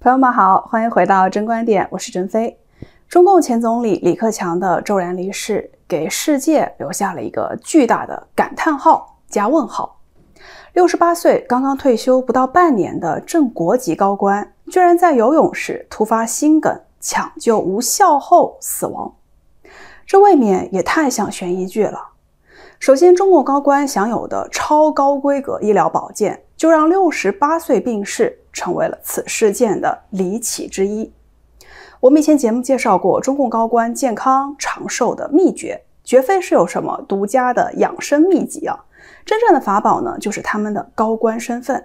朋友们好，欢迎回到真观点，我是甄飞。中共前总理李克强的骤然离世，给世界留下了一个巨大的感叹号加问号。六十八岁，刚刚退休不到半年的正国级高官，居然在游泳时突发心梗，抢救无效后死亡，这未免也太像悬疑剧了。首先，中共高官享有的超高规格医疗保健，就让六十八岁病逝。成为了此事件的离奇之一。我们以前节目介绍过中共高官健康长寿的秘诀，绝非是有什么独家的养生秘籍啊，真正的法宝呢，就是他们的高官身份。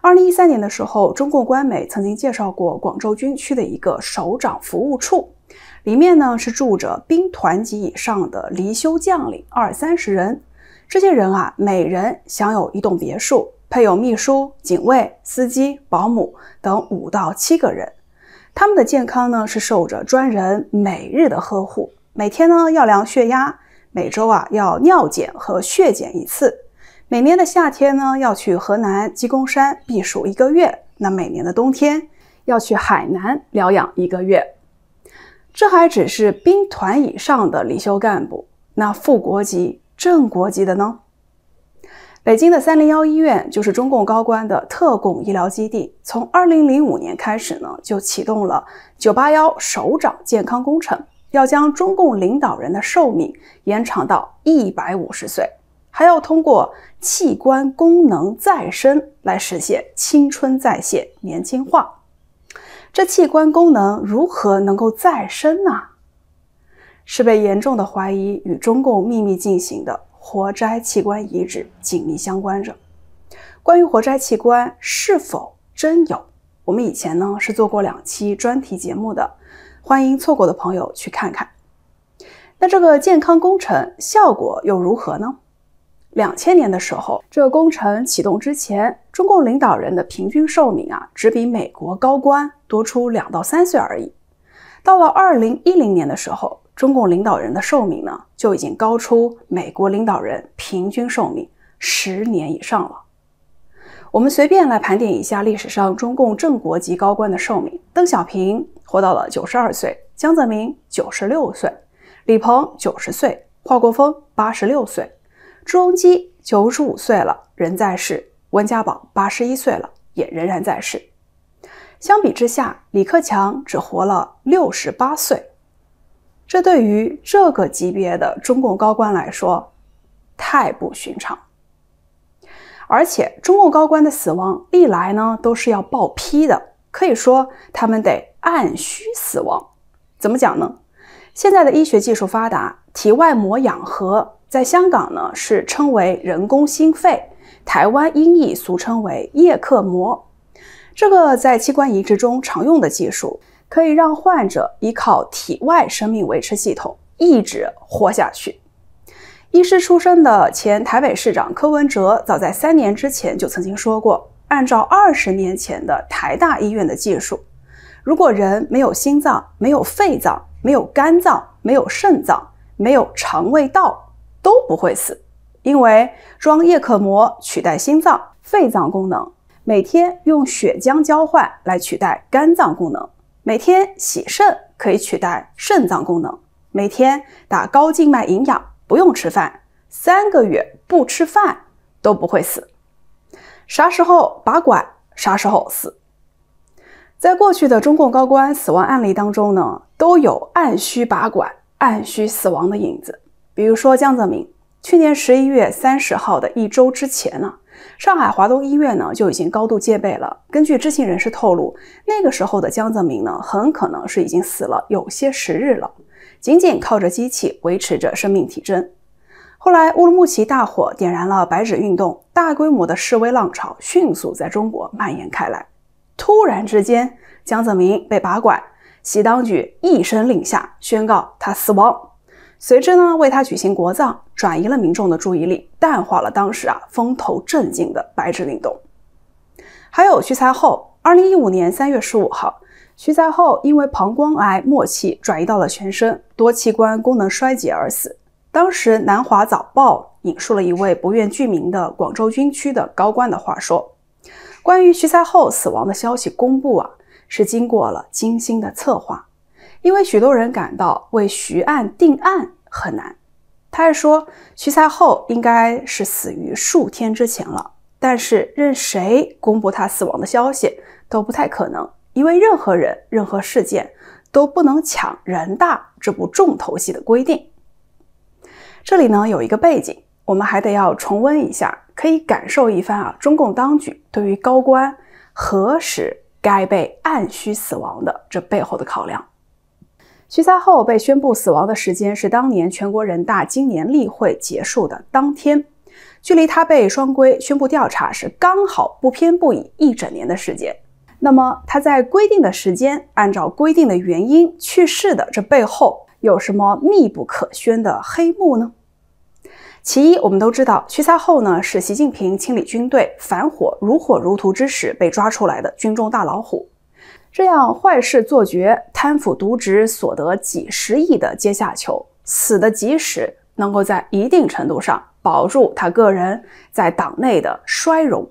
二零一三年的时候，中共官媒曾经介绍过广州军区的一个首长服务处，里面呢是住着兵团级以上的离休将领二三十人，这些人啊，每人享有一栋别墅。配有秘书、警卫、司机、保姆等五到七个人，他们的健康呢是受着专人每日的呵护，每天呢要量血压，每周啊要尿检和血检一次，每年的夏天呢要去河南鸡公山避暑一个月，那每年的冬天要去海南疗养一个月。这还只是兵团以上的离休干部，那副国级、正国级的呢？北京的三零幺医院就是中共高官的特供医疗基地。从二零零五年开始呢，就启动了九八幺首长健康工程，要将中共领导人的寿命延长到一百五十岁，还要通过器官功能再生来实现青春再现、年轻化。这器官功能如何能够再生呢？是被严重的怀疑与中共秘密进行的。活摘器官移植紧密相关着。关于活摘器官是否真有，我们以前呢是做过两期专题节目的，欢迎错过的朋友去看看。那这个健康工程效果又如何呢？两千年的时候，这个工程启动之前，中共领导人的平均寿命啊，只比美国高官多出两到三岁而已。到了二零一零年的时候。中共领导人的寿命呢，就已经高出美国领导人平均寿命十年以上了。我们随便来盘点一下历史上中共正国级高官的寿命：邓小平活到了九十二岁，江泽民九十六岁，李鹏九十岁，华国锋八十六岁，朱镕基九十五岁了，仍在世；温家宝八十一岁了，也仍然在世。相比之下，李克强只活了六十八岁。这对于这个级别的中共高官来说，太不寻常。而且，中共高官的死亡历来呢都是要报批的，可以说他们得按需死亡。怎么讲呢？现在的医学技术发达，体外膜氧合在香港呢是称为人工心肺，台湾音译俗称为叶克膜，这个在器官移植中常用的技术。可以让患者依靠体外生命维持系统一直活下去。医师出身的前台北市长柯文哲早在三年之前就曾经说过：“按照二十年前的台大医院的技术，如果人没有心脏、没有肺脏、没有肝脏、没有肾脏、没有肠胃道，都不会死，因为装叶克膜取代心脏、肺脏功能，每天用血浆交换来取代肝脏功能。”每天洗肾可以取代肾脏功能，每天打高静脉营养不用吃饭，三个月不吃饭都不会死。啥时候拔管，啥时候死。在过去的中共高官死亡案例当中呢，都有按需拔管、按需死亡的影子。比如说江泽民，去年十一月三十号的一周之前呢。上海华东医院呢就已经高度戒备了。根据知情人士透露，那个时候的江泽民呢，很可能是已经死了有些时日了，仅仅靠着机器维持着生命体征。后来，乌鲁木齐大火点燃了白纸运动，大规模的示威浪潮迅速在中国蔓延开来。突然之间，江泽民被拔管，习当局一声令下，宣告他死亡。随之呢，为他举行国葬，转移了民众的注意力，淡化了当时啊风头正劲的白纸运动。还有徐才厚，二零一五年三月十五号，徐才厚因为膀胱癌末期转移到了全身多器官功能衰竭而死。当时《南华早报》引述了一位不愿具名的广州军区的高官的话说，关于徐才厚死亡的消息公布啊，是经过了精心的策划。因为许多人感到为徐案定案很难，他还说徐才厚应该是死于数天之前了，但是任谁公布他死亡的消息都不太可能，因为任何人、任何事件都不能抢人大这部重头戏的规定。这里呢有一个背景，我们还得要重温一下，可以感受一番啊！中共当局对于高官何时该被按需死亡的这背后的考量。徐才厚被宣布死亡的时间是当年全国人大今年例会结束的当天，距离他被双规宣布调查是刚好不偏不倚一整年的时间。那么他在规定的时间，按照规定的原因去世的，这背后有什么密不可宣的黑幕呢？其一，我们都知道徐才厚呢是习近平清理军队反火如火如荼之时被抓出来的军中大老虎。这样坏事做绝、贪腐渎职所得几十亿的阶下囚，死得及时，能够在一定程度上保住他个人在党内的衰荣。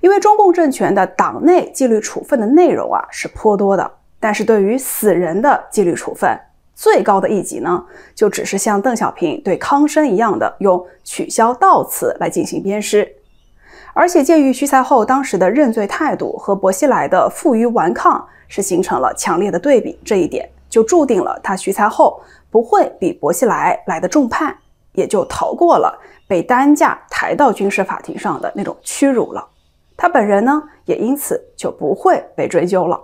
因为中共政权的党内纪律处分的内容啊是颇多的，但是对于死人的纪律处分，最高的一级呢，就只是像邓小平对康生一样的用取消悼词来进行鞭尸。而且，鉴于徐才厚当时的认罪态度和薄熙来的负隅顽抗是形成了强烈的对比，这一点就注定了他徐才厚不会比薄熙来来的重判，也就逃过了被担架抬到军事法庭上的那种屈辱了。他本人呢，也因此就不会被追究了。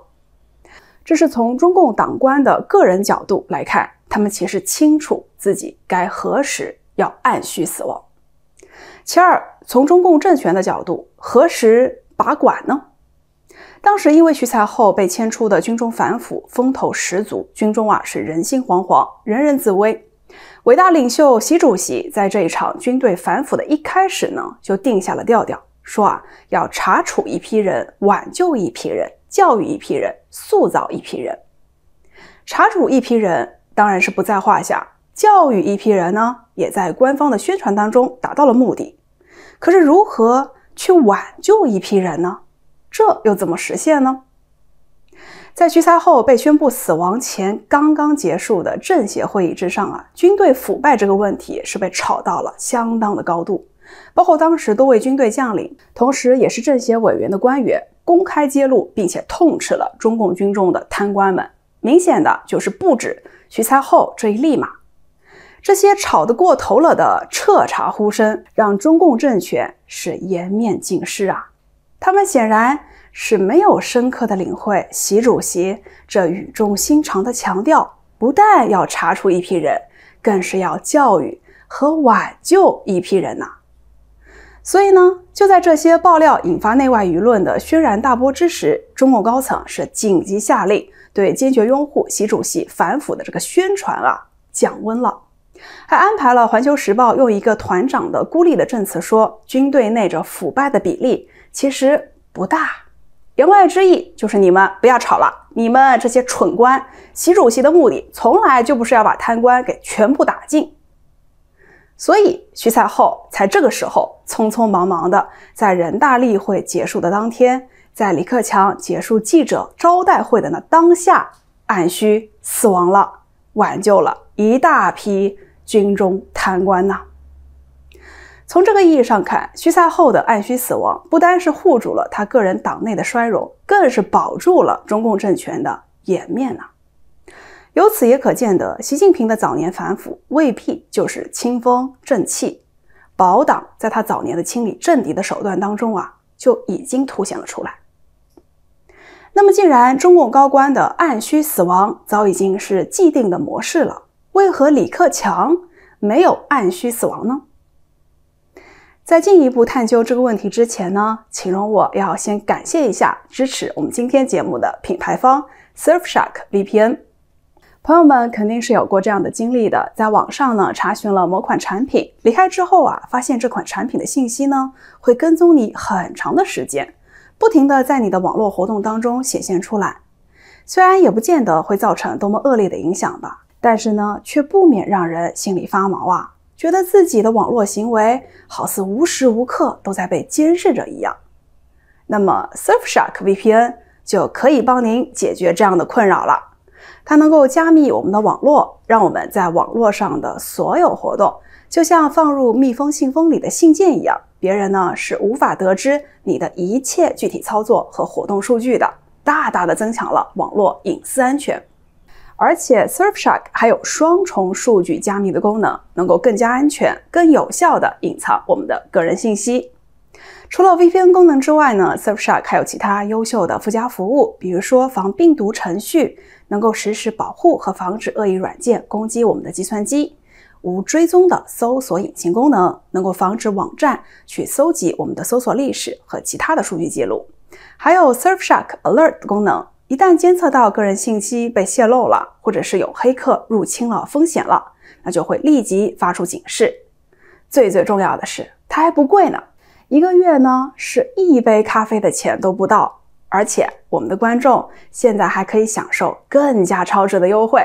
这是从中共党官的个人角度来看，他们其实清楚自己该何时要按需死亡。其二，从中共政权的角度，何时把管呢？当时因为徐才厚被迁出的军中反腐风头十足，军中啊是人心惶惶，人人自危。伟大领袖习主席在这一场军队反腐的一开始呢，就定下了调调，说啊要查处一批人，挽救一批人，教育一批人，塑造一批人。查处一批人当然是不在话下，教育一批人呢？也在官方的宣传当中达到了目的，可是如何去挽救一批人呢？这又怎么实现呢？在徐才厚被宣布死亡前刚刚结束的政协会议之上啊，军队腐败这个问题是被炒到了相当的高度，包括当时多位军队将领，同时也是政协委员的官员，公开揭露并且痛斥了中共军中的贪官们，明显的就是不止徐才厚这一立马，这些吵得过头了的彻查呼声，让中共政权是颜面尽失啊！他们显然是没有深刻地领会习主席这语重心长的强调，不但要查出一批人，更是要教育和挽救一批人呐。所以呢，就在这些爆料引发内外舆论的轩然大波之时，中共高层是紧急下令，对坚决拥护习主席反腐的这个宣传啊，降温了。还安排了《环球时报》用一个团长的孤立的证词说：“军队内着腐败的比例其实不大。”言外之意就是你们不要吵了，你们这些蠢官。习主席的目的从来就不是要把贪官给全部打尽，所以徐才厚才这个时候匆匆忙忙的在人大例会结束的当天，在李克强结束记者招待会的那当下，按需死亡了，挽救了一大批。军中贪官呐，从这个意义上看，徐才厚的按需死亡，不单是护住了他个人党内的衰荣，更是保住了中共政权的颜面呐。由此也可见得，习近平的早年反腐未必就是清风正气，保党在他早年的清理政敌的手段当中啊，就已经凸显了出来。那么，既然中共高官的按需死亡早已经是既定的模式了。为何李克强没有按需死亡呢？在进一步探究这个问题之前呢，请容我要先感谢一下支持我们今天节目的品牌方 Surfshark VPN。朋友们肯定是有过这样的经历的，在网上呢查询了某款产品，离开之后啊，发现这款产品的信息呢会跟踪你很长的时间，不停的在你的网络活动当中显现出来，虽然也不见得会造成多么恶劣的影响吧，但是呢，却不免让人心里发毛啊，觉得自己的网络行为好似无时无刻都在被监视着一样。那么，Surfshark VPN 就可以帮您解决这样的困扰了。它能够加密我们的网络，让我们在网络上的所有活动，就像放入密封信封里的信件一样，别人呢是无法得知你的一切具体操作和活动数据的，大大的增强了网络隐私安全。而且 Surfshark 还有双重数据加密的功能，能够更加安全、更有效地隐藏我们的个人信息。除了 VPN 功能之外呢，Surfshark 还有其他优秀的附加服务，比如说防病毒程序，能够实时保护和防止恶意软件攻击我们的计算机；无追踪的搜索引擎功能，能够防止网站去搜集我们的搜索历史和其他的数据记录；还有 Surfshark Alert 功能。一旦监测到个人信息被泄露了，或者是有黑客入侵了风险了，那就会立即发出警示。最最重要的是，它还不贵呢，一个月呢是一杯咖啡的钱都不到。而且我们的观众现在还可以享受更加超值的优惠，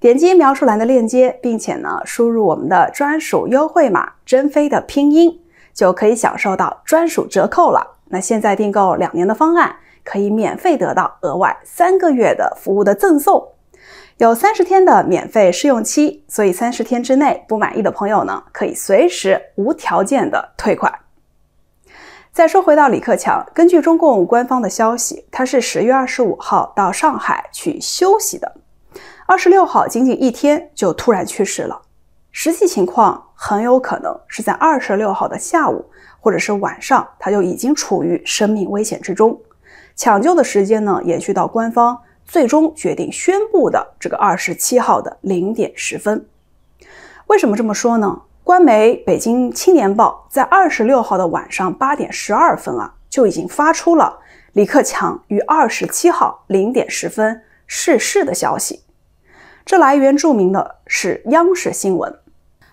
点击描述栏的链接，并且呢输入我们的专属优惠码“真飞”的拼音，就可以享受到专属折扣了。那现在订购两年的方案。可以免费得到额外三个月的服务的赠送，有三十天的免费试用期，所以三十天之内不满意的朋友呢，可以随时无条件的退款。再说回到李克强，根据中共官方的消息，他是十月二十五号到上海去休息的，二十六号仅仅一天就突然去世了。实际情况很有可能是在二十六号的下午或者是晚上，他就已经处于生命危险之中。抢救的时间呢，延续到官方最终决定宣布的这个二十七号的零点十分。为什么这么说呢？官媒《北京青年报》在二十六号的晚上八点十二分啊，就已经发出了李克强于二十七号零点十分逝世的消息。这来源注明的是央视新闻，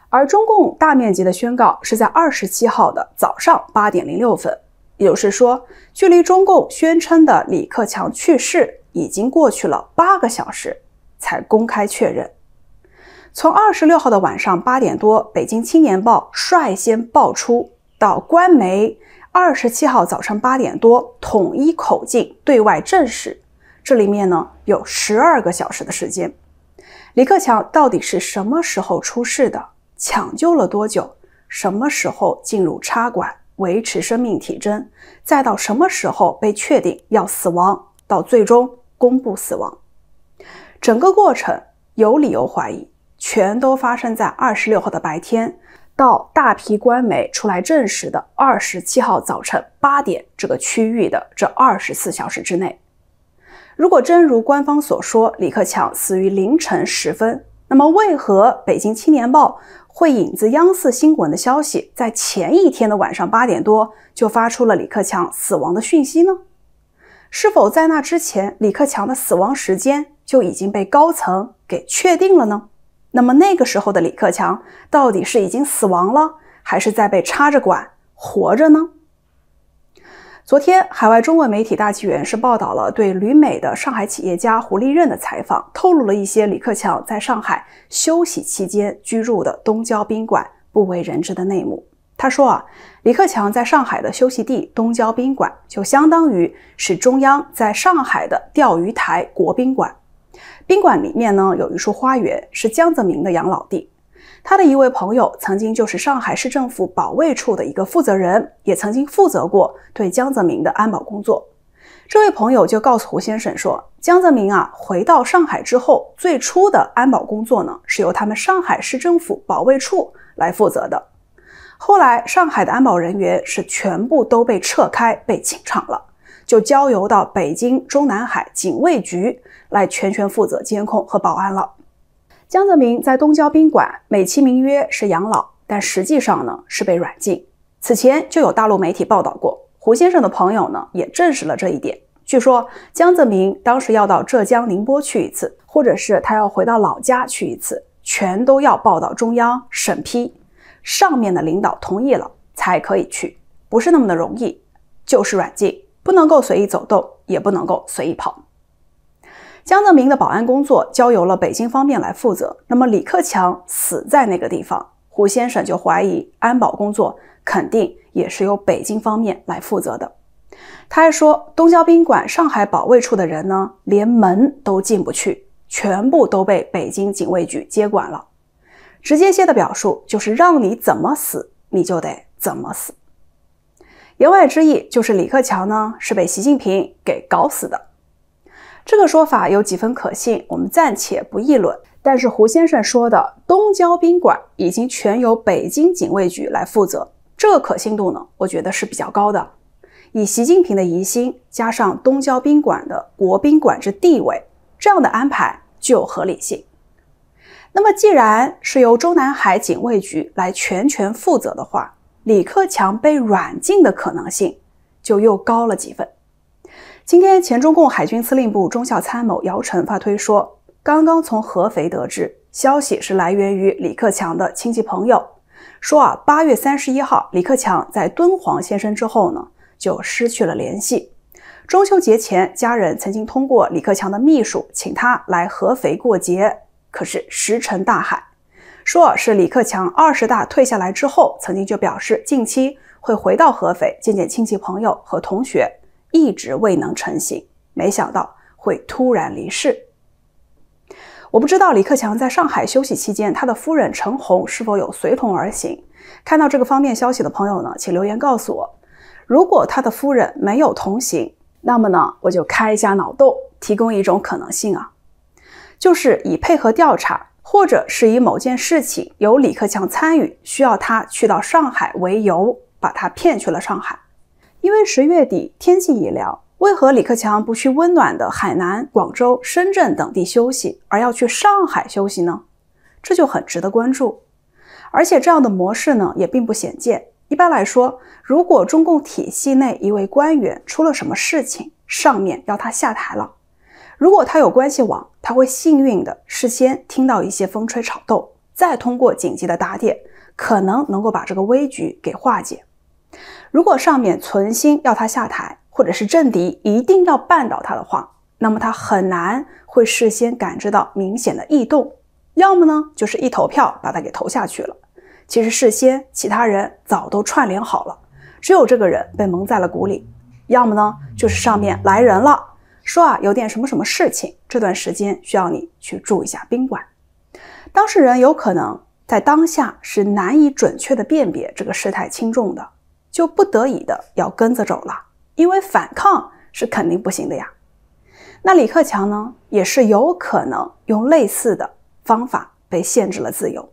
而中共大面积的宣告是在二十七号的早上八点零六分。也就是说，距离中共宣称的李克强去世已经过去了八个小时，才公开确认。从二十六号的晚上八点多，《北京青年报》率先爆出，到官媒二十七号早上八点多统一口径对外证实，这里面呢有十二个小时的时间。李克强到底是什么时候出事的？抢救了多久？什么时候进入插管？维持生命体征，再到什么时候被确定要死亡，到最终公布死亡，整个过程有理由怀疑，全都发生在二十六号的白天，到大批官媒出来证实的二十七号早晨八点这个区域的这二十四小时之内。如果真如官方所说，李克强死于凌晨时分，那么为何《北京青年报》？会引自央视新闻的消息，在前一天的晚上八点多就发出了李克强死亡的讯息呢？是否在那之前，李克强的死亡时间就已经被高层给确定了呢？那么那个时候的李克强到底是已经死亡了，还是在被插着管活着呢？昨天，海外中文媒体《大纪元》是报道了对旅美的上海企业家胡立任的采访，透露了一些李克强在上海休息期间居住的东郊宾馆不为人知的内幕。他说啊，李克强在上海的休息地东郊宾馆，就相当于是中央在上海的钓鱼台国宾馆。宾馆里面呢，有一处花园，是江泽民的养老地。他的一位朋友曾经就是上海市政府保卫处的一个负责人，也曾经负责过对江泽民的安保工作。这位朋友就告诉胡先生说，江泽民啊回到上海之后，最初的安保工作呢是由他们上海市政府保卫处来负责的。后来，上海的安保人员是全部都被撤开、被清场了，就交由到北京中南海警卫局来全权负责监控和保安了。江泽民在东郊宾馆，美其名曰是养老，但实际上呢是被软禁。此前就有大陆媒体报道过，胡先生的朋友呢也证实了这一点。据说江泽民当时要到浙江宁波去一次，或者是他要回到老家去一次，全都要报到中央审批，上面的领导同意了才可以去，不是那么的容易。就是软禁，不能够随意走动，也不能够随意跑。江泽民的保安工作交由了北京方面来负责，那么李克强死在那个地方，胡先生就怀疑安保工作肯定也是由北京方面来负责的。他还说，东郊宾馆上海保卫处的人呢，连门都进不去，全部都被北京警卫局接管了。直接些的表述就是让你怎么死，你就得怎么死。言外之意就是李克强呢是被习近平给搞死的。这个说法有几分可信，我们暂且不议论。但是胡先生说的东郊宾馆已经全由北京警卫局来负责，这个可信度呢，我觉得是比较高的。以习近平的疑心加上东郊宾馆的国宾馆之地位，这样的安排具有合理性。那么既然是由中南海警卫局来全权负责的话，李克强被软禁的可能性就又高了几分。今天，前中共海军司令部中校参谋姚晨发推说，刚刚从合肥得知消息，是来源于李克强的亲戚朋友，说啊，八月三十一号，李克强在敦煌现身之后呢，就失去了联系。中秋节前，家人曾经通过李克强的秘书请他来合肥过节，可是石沉大海。说是李克强二十大退下来之后，曾经就表示近期会回到合肥见见亲戚朋友和同学。一直未能成行，没想到会突然离世。我不知道李克强在上海休息期间，他的夫人陈红是否有随同而行。看到这个方面消息的朋友呢，请留言告诉我。如果他的夫人没有同行，那么呢，我就开一下脑洞，提供一种可能性啊，就是以配合调查，或者是以某件事情由李克强参与，需要他去到上海为由，把他骗去了上海。因为十月底天气已凉，为何李克强不去温暖的海南、广州、深圳等地休息，而要去上海休息呢？这就很值得关注。而且这样的模式呢，也并不鲜见。一般来说，如果中共体系内一位官员出了什么事情，上面要他下台了，如果他有关系网，他会幸运的事先听到一些风吹草动，再通过紧急的打点，可能能够把这个危局给化解。如果上面存心要他下台，或者是政敌一定要绊倒他的话，那么他很难会事先感知到明显的异动；要么呢，就是一投票把他给投下去了。其实事先其他人早都串联好了，只有这个人被蒙在了鼓里；要么呢，就是上面来人了，说啊有点什么什么事情，这段时间需要你去住一下宾馆。当事人有可能在当下是难以准确的辨别这个事态轻重的。就不得已的要跟着走了，因为反抗是肯定不行的呀。那李克强呢，也是有可能用类似的方法被限制了自由。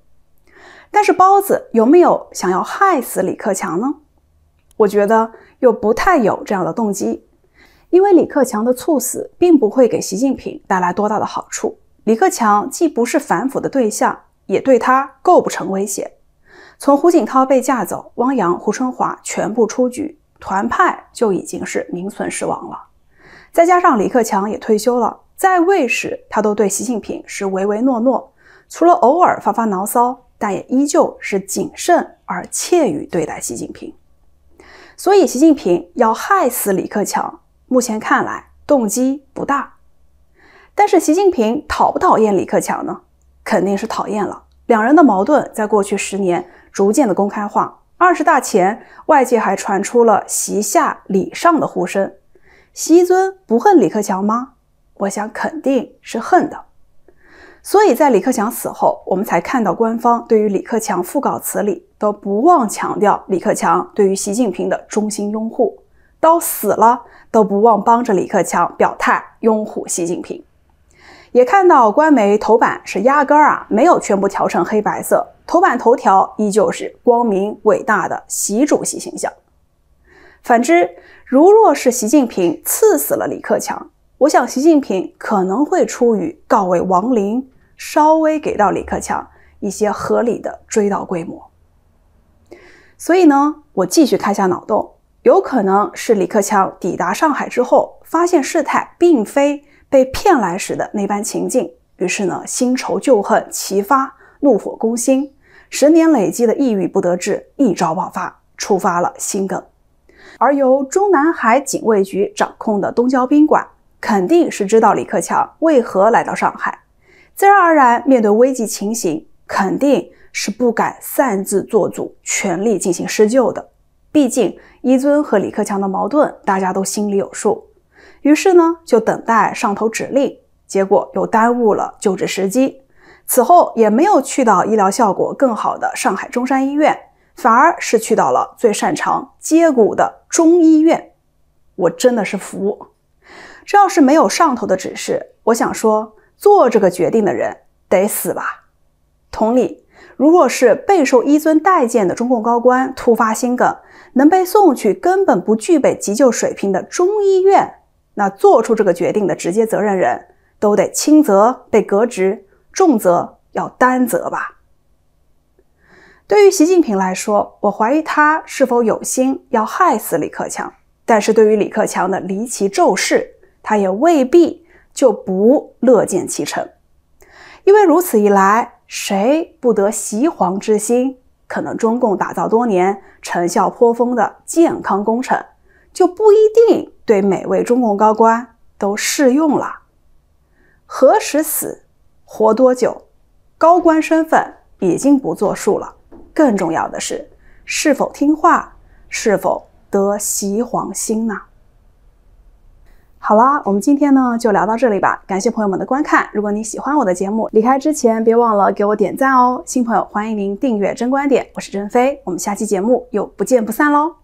但是包子有没有想要害死李克强呢？我觉得又不太有这样的动机，因为李克强的猝死并不会给习近平带来多大的好处。李克强既不是反腐的对象，也对他构不成威胁。从胡锦涛被架走，汪洋、胡春华全部出局，团派就已经是名存实亡了。再加上李克强也退休了，在位时他都对习近平是唯唯诺诺，除了偶尔发发牢骚，但也依旧是谨慎而怯于对待习近平。所以，习近平要害死李克强，目前看来动机不大。但是，习近平讨不讨厌李克强呢？肯定是讨厌了。两人的矛盾在过去十年逐渐的公开化。二十大前，外界还传出了习下李上的呼声。习尊不恨李克强吗？我想肯定是恨的。所以在李克强死后，我们才看到官方对于李克强讣稿词里都不忘强调李克强对于习近平的衷心拥护，到死了都不忘帮着李克强表态拥护习近平。也看到官媒头版是压根儿啊没有全部调成黑白色，头版头条依旧是光明伟大的习主席形象。反之，如若是习近平刺死了李克强，我想习近平可能会出于告慰亡灵，稍微给到李克强一些合理的追悼规模。所以呢，我继续开下脑洞，有可能是李克强抵达上海之后，发现事态并非。被骗来时的那般情境，于是呢，新仇旧恨齐发，怒火攻心，十年累积的抑郁不得志一朝爆发，触发了心梗。而由中南海警卫局掌控的东郊宾馆，肯定是知道李克强为何来到上海，自然而然，面对危急情形，肯定是不敢擅自做主，全力进行施救的。毕竟，一尊和李克强的矛盾，大家都心里有数。于是呢，就等待上头指令，结果又耽误了救治时机。此后也没有去到医疗效果更好的上海中山医院，反而是去到了最擅长接骨的中医院。我真的是服。这要是没有上头的指示，我想说，做这个决定的人得死吧。同理，如果是备受医尊待见的中共高官突发心梗，能被送去根本不具备急救水平的中医院？那做出这个决定的直接责任人都得轻则被革职，重则要担责吧。对于习近平来说，我怀疑他是否有心要害死李克强，但是对于李克强的离奇骤逝，他也未必就不乐见其成，因为如此一来，谁不得袭皇之心？可能中共打造多年、成效颇丰的健康工程就不一定。对每位中共高官都适用了，何时死，活多久，高官身份已经不作数了。更重要的是，是否听话，是否得袭皇心呢？好了，我们今天呢就聊到这里吧。感谢朋友们的观看。如果你喜欢我的节目，离开之前别忘了给我点赞哦。新朋友欢迎您订阅《真观点》，我是郑飞，我们下期节目又不见不散喽。